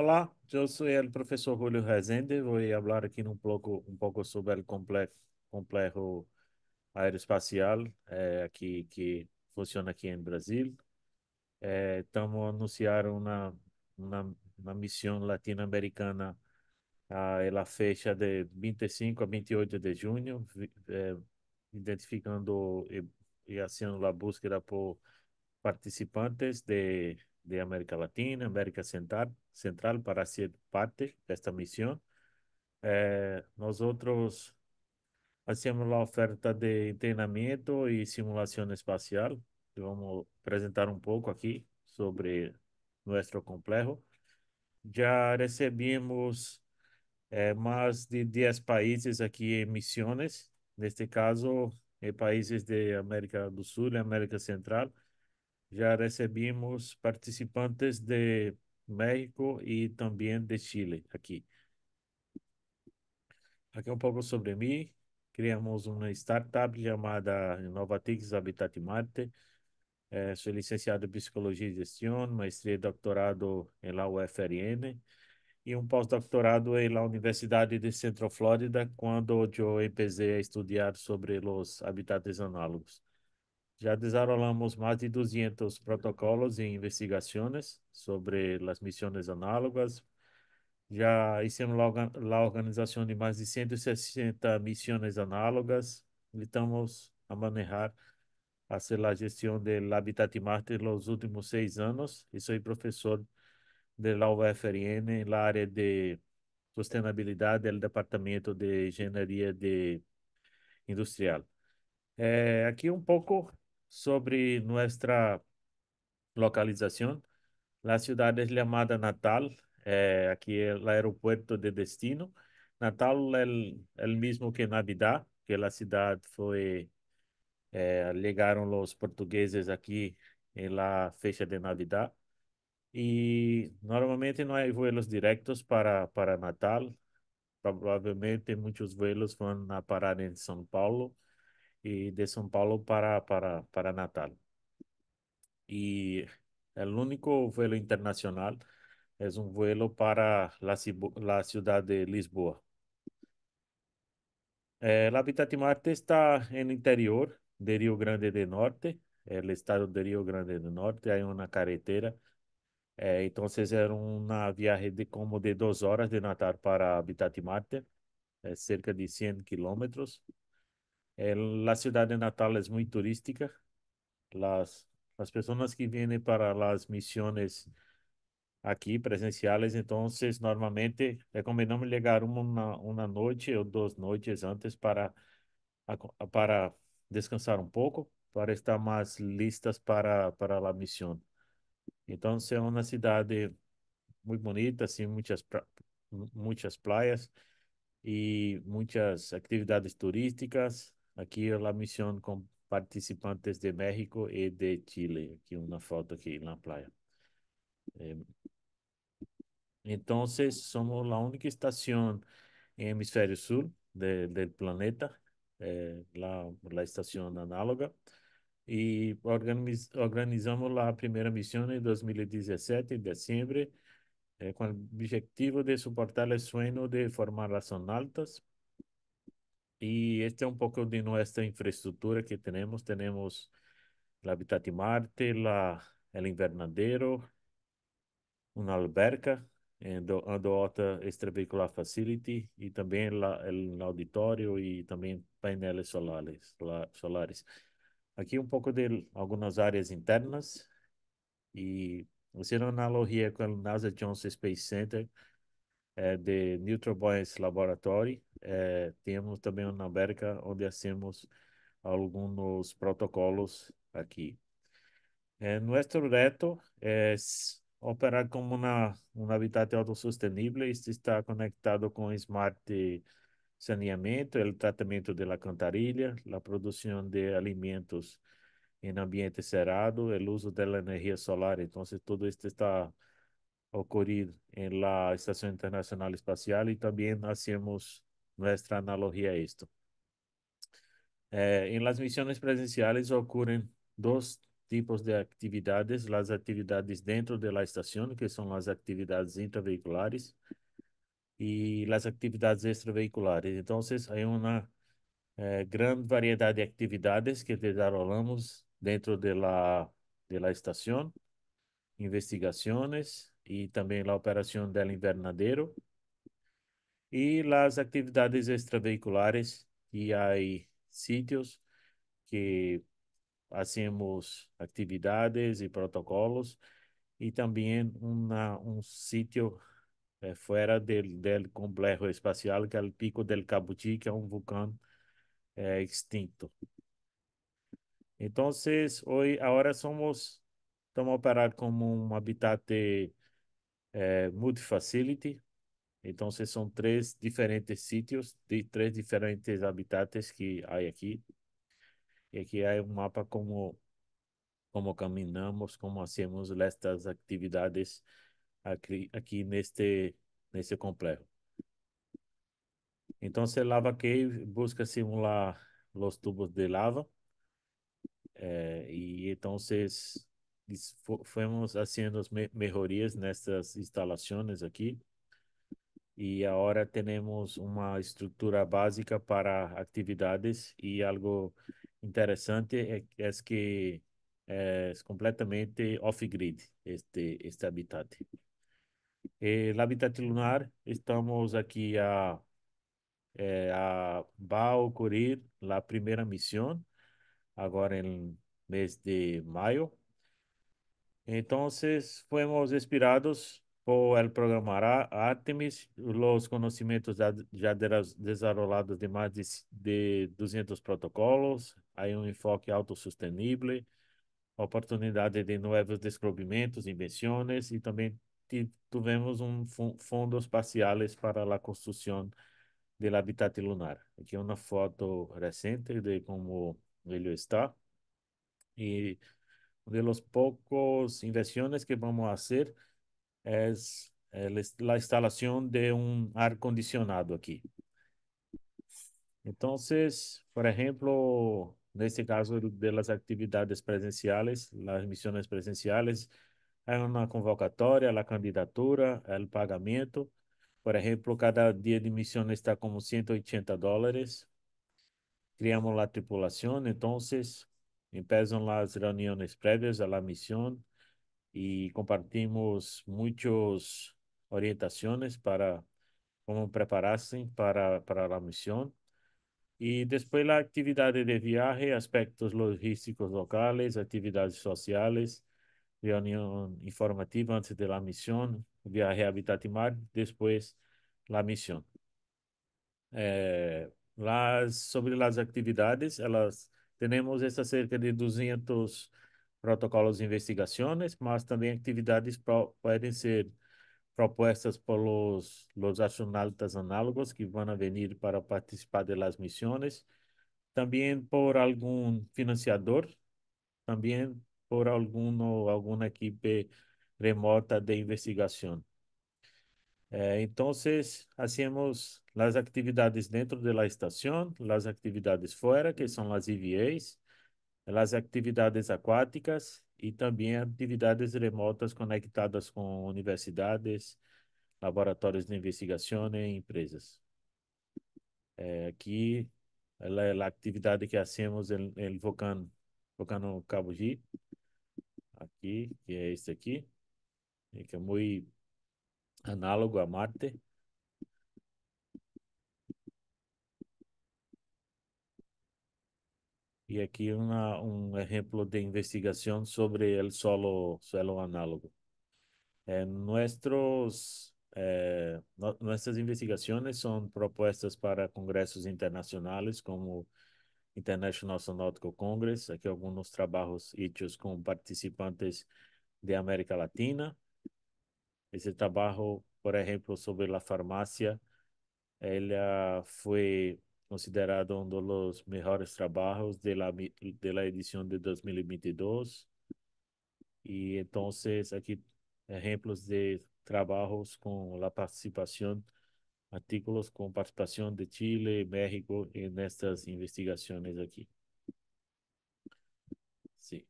Olá, eu sou o professor Julio Rezende. Vou falar aqui um pouco, um pouco sobre o complexo, complexo aeroespacial eh, aqui que funciona aqui em Brasil. Eh, estamos anunciando anunciar uma, uma, uma missão latino-americana. Ah, ela fecha de 25 a 28 de junho, eh, identificando e, e fazendo a busca por participantes de de América Latina, América Central, Central para ser parte de esta misión. Eh, nosotros hacemos la oferta de entrenamiento y simulación espacial. Vamos a presentar un poco aquí sobre nuestro complejo. Ya recibimos eh, más de 10 países aquí en misiones, en este caso, en eh, países de América del Sur y América Central. Já recebimos participantes de México y también de Chile aquí. Aqui é um pouco sobre mim. Criamos uma startup chamada Innovatix Habitat Marte. É, sou licenciado em Psicologia e Gestão, maestria e doutorado em la UFRN e um pós-doutorado em la Universidade de Centro Florida quando eu empecé a estudar sobre os hábitats análogos já desarrollamos mais de 200 protocolos e investigações sobre as missões análogas. Já hicimos a organização de mais de 160 missões análogas. estamos a manejar ser a gestão del Habitat de Marte nos últimos seis anos e sou professor da la UFRN área de sustentabilidade do Departamento de engenharia de Industrial. É, aqui um pouco sobre nuestra localización. La ciudad es llamada Natal, eh, aquí el aeropuerto de destino. Natal el, el mismo que Navidad, que la ciudad fue, eh, llegaron los portugueses aquí en la fecha de Navidad. Y normalmente no hay vuelos directos para, para Natal. Probablemente muchos vuelos van a parar en São Paulo e de São Paulo para, para, para Natal. e o único vuelo internacional é um vuelo para la, la ciudad de Lisboa. El hábitat Marte está en el interior de Río Grande del Norte, el estado de Río Grande del Norte, hay una carretera. Eh, entonces era una viaje de como de dos horas de Natal para Habitat Marte, eh, cerca de 100 kilómetros. É, la ciudad de Natal es é muy turística. Las, las personas que vienen para las misiones aquí presenciales, entonces normalmente recomendamos é llegar una, una noche o dos noches antes para, para descansar un poco, para estar más listas para, para la misión. Entonces es una ciudad muy bonita, sin assim, muchas, muchas playas y muchas actividades turísticas Aquí la misión con participantes de México y de Chile. Aquí una foto aquí en la playa. Em, entonces, somos la única estación en el hemisferio sur del planeta, eh, la, estación análoga. Y organizamos la primera misión en 2017, en diciembre, eh, con el objetivo de soportar el sueño de formar formaciones altas Y este es é un poco de nuestra infraestructura que tenemos. Tenemos el hábitat de Marte, la, el invernadero, una alberca, Andota Extravehicular Facility y también la, el auditorio y también paneles solares. La, solares. Aqui um pouco de algumas áreas internas e fazendo analogia com o NASA Johnson Space Center é, de Neutral Buoyancy Laboratory, é, temos também na América, onde hacemos alguns protocolos aqui. É, eh, nuestro reto é eh, operar como uma, um habitat autossustentável isso está conectado com smart saneamento, o tratamento da alcantarilha, a produção de alimentos em ambiente cerrado, o uso da energia solar. Então, tudo isso está ocorrido em la Estação Internacional Espacial e também fazemos nuestra analogía a esto. Eh, en las misiones presenciales ocurren dos tipos de actividades, las actividades dentro de la estación, que son las actividades intravehiculares, y las actividades extravehiculares. Entonces, hay una eh, gran variedad de actividades que desarrollamos dentro de la, de la estación, investigaciones y también la operación del invernadero, e as atividades extravehiculares e há sitios que fazemos atividades e protocolos e também um um sitio eh, fora fuera do complexo complejo espacial que é o Pico del Cabuti, que é um vulcão eh, extinto. Então, hoje agora somos, estamos operando como um habitat eh, multifacility, então, vocês são três diferentes sítios de três diferentes habitats que há aqui. E aqui há um mapa como como caminhamos, como hacemos estas atividades aqui, aqui neste nesse complexo. Então, se lava cave busca simular os tubos de lava. É, e então, fomos fazendo as melhorias nessas instalações aqui e agora temos uma estrutura básica para atividades e algo interessante é, é que é completamente off-grid este, este hábitat. o hábitat lunar, estamos aqui a, é, a, a primeira missão agora misión mês en el mes de maio. Então, fomos inspirados o él programará a Artemis los conocimientos ya, ya desarrollados de más de, de 200 protocolos, hay un enfoque autossustenible, oportunidades de novos descobrimentos, invenções e também tivemos um fundos parciais para a construção do habitat lunar. Aqui é uma foto recente de como ele está e de los poucos invenções que vamos fazer é a instalação de um ar condicionado aqui. Então, por exemplo, nesse caso das atividades presenciais, presenciales, missões presenciais, presenciales, uma convocatória, convocatoria, la candidatura, o pagamento. Por exemplo, cada dia de missão está como 180 dólares. Criamos a tripulação. Então, empiezan as reuniões previas à missão. y compartimos muchas orientaciones para cómo prepararse para, para la misión. Y después la actividad de viaje, aspectos logísticos locales, actividades sociales, reunión informativa antes de la misión, viaje a Habitat y Mar, después la misión. Eh, las, sobre las actividades, las tenemos estas cerca de 200 protocolos de investigações, mas também atividades podem ser propostas por los, astronautas análogos que vão vir para participar de las missões, também por algum financiador, também por algum alguma equipe remota de investigação. Eh, então, hacemos as atividades dentro da de estação, as atividades fora, que são as EVAs, as é atividades aquáticas e também atividades remotas conectadas com universidades, laboratórios de investigação e empresas. É, aqui ela é a atividade que hacemos no vulcão vulcão Cabo G, aqui, que é este aqui, que é muito análogo a Marte. Y aquí una, un ejemplo de investigación sobre el solo suelo análogo. nuestros, eh, nuestras investigaciones son propuestas para congresos internacionales como International Astronautical Congress. Aquí algunos trabajos hechos con participantes de América Latina. Ese trabajo, por ejemplo, sobre la farmacia, ella fue considerado uno de los mejores trabajos de la, de la edición de 2022. Y entonces aquí ejemplos de trabajos con la participación, artículos con participación de Chile, México en estas investigaciones aquí. Sí.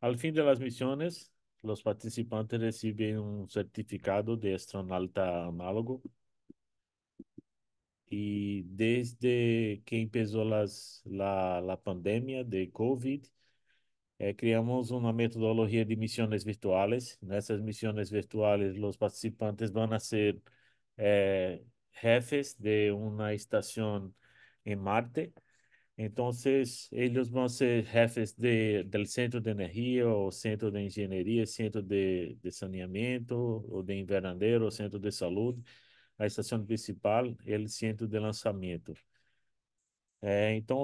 Al fin de las misiones, los participantes reciben un certificado de astronauta análogo e desde que começou a la, la pandemia de COVID, eh, criamos uma metodologia de missões virtuais. Nessas missões virtuais, os participantes vão ser eh, jefes de uma estação em Marte. Então, eles vão ser jefes de, do centro de energia, ou centro de engenharia, centro de, de saneamento, ou de invernadeiro, ou centro de saúde a estação principal y el centro de lançamento É, então,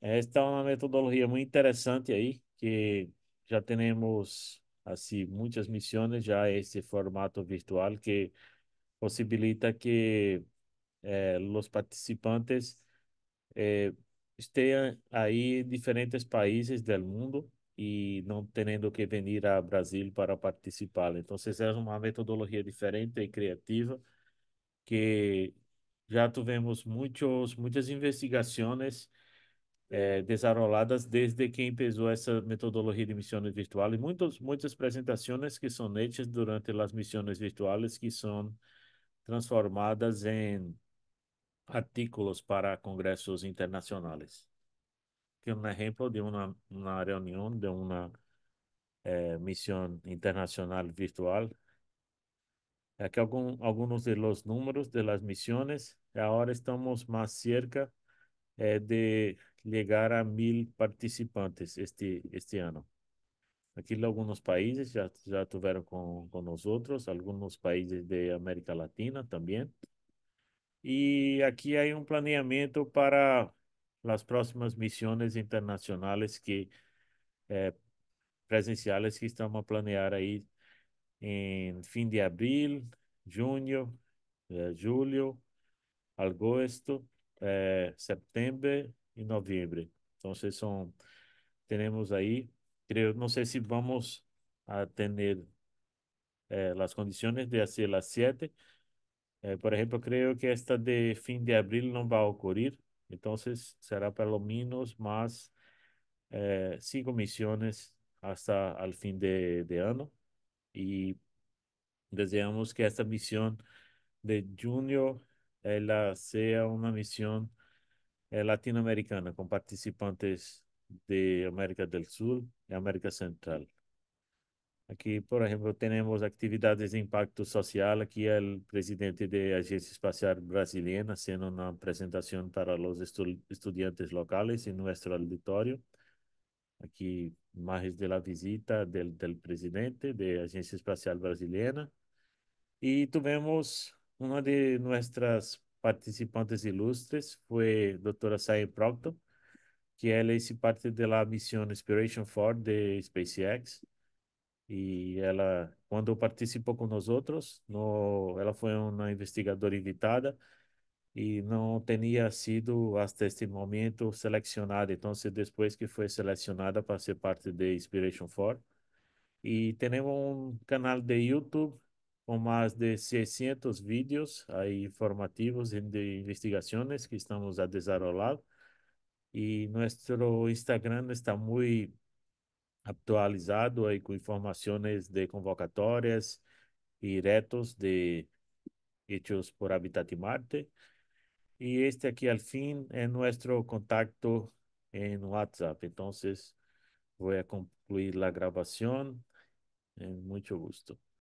esta é uma metodologia muito interessante aí, que já temos assim muitas missões já esse formato virtual que possibilita que eh, os participantes eh, estejam aí em diferentes países do mundo e não tendo que vir a Brasil para participar. Então, é uma metodologia diferente e criativa que já tivemos muitos, muitas investigações eh, desarroladas desde que começou essa metodologia de missões virtuais muitos, muitas apresentações que são feitas durante as missões virtuais que são transformadas em artículos para congressos internacionais. Que é um exemplo de uma, uma reunião de uma eh, missão internacional virtual Aquí algún, algunos de los números de las misiones. Ahora estamos más cerca eh, de llegar a mil participantes este, este año. Aquí algunos países ya, ya tuvieron con, con nosotros, algunos países de América Latina también. Y aquí hay un planeamiento para las próximas misiones internacionales que eh, presenciales que estamos a planear ahí en fin de abril, junio, eh, julio, agosto, eh, septiembre y noviembre. Entonces son, tenemos ahí, creo, no sé si vamos a tener eh, las condiciones de hacer las siete. por ejemplo, creo que esta de fin de abril no va a ocurrir. Entonces será por lo menos más cinco misiones hasta el fin de, de año y deseamos que esta misión de junio eh, sea una misión eh, latinoamericana con participantes de América del Sur y América Central. Aquí, por ejemplo, tenemos actividades de impacto social. Aquí el presidente de Agencia Espacial Brasileña haciendo una presentación para los estudiantes locales en nuestro auditorio. Aquí más de la visita del presidente presidente la Agencia Espacial Brasileña. Y tuvimos una de nuestras participantes ilustres, fue la doctora Sayen Proctor, que ella es parte de la misión Inspiration 4 de SpaceX. Y ela, participó participó nosotros, nosotros no, ela fue una investigadora invitada e não tinha sido até este momento então Entonces, depois que foi selecionada para ser parte de Inspiration 4, E temos um canal de YouTube com mais de 600 vídeos informativos e de investigações que estamos a desenvolver. E nosso Instagram está muito atualizado aí com informações de convocatórias e retos de hechos por Habitat Marte. y este aquí al fin es nuestro contacto en WhatsApp. Entonces voy a concluir la grabación. En eh, mucho gusto.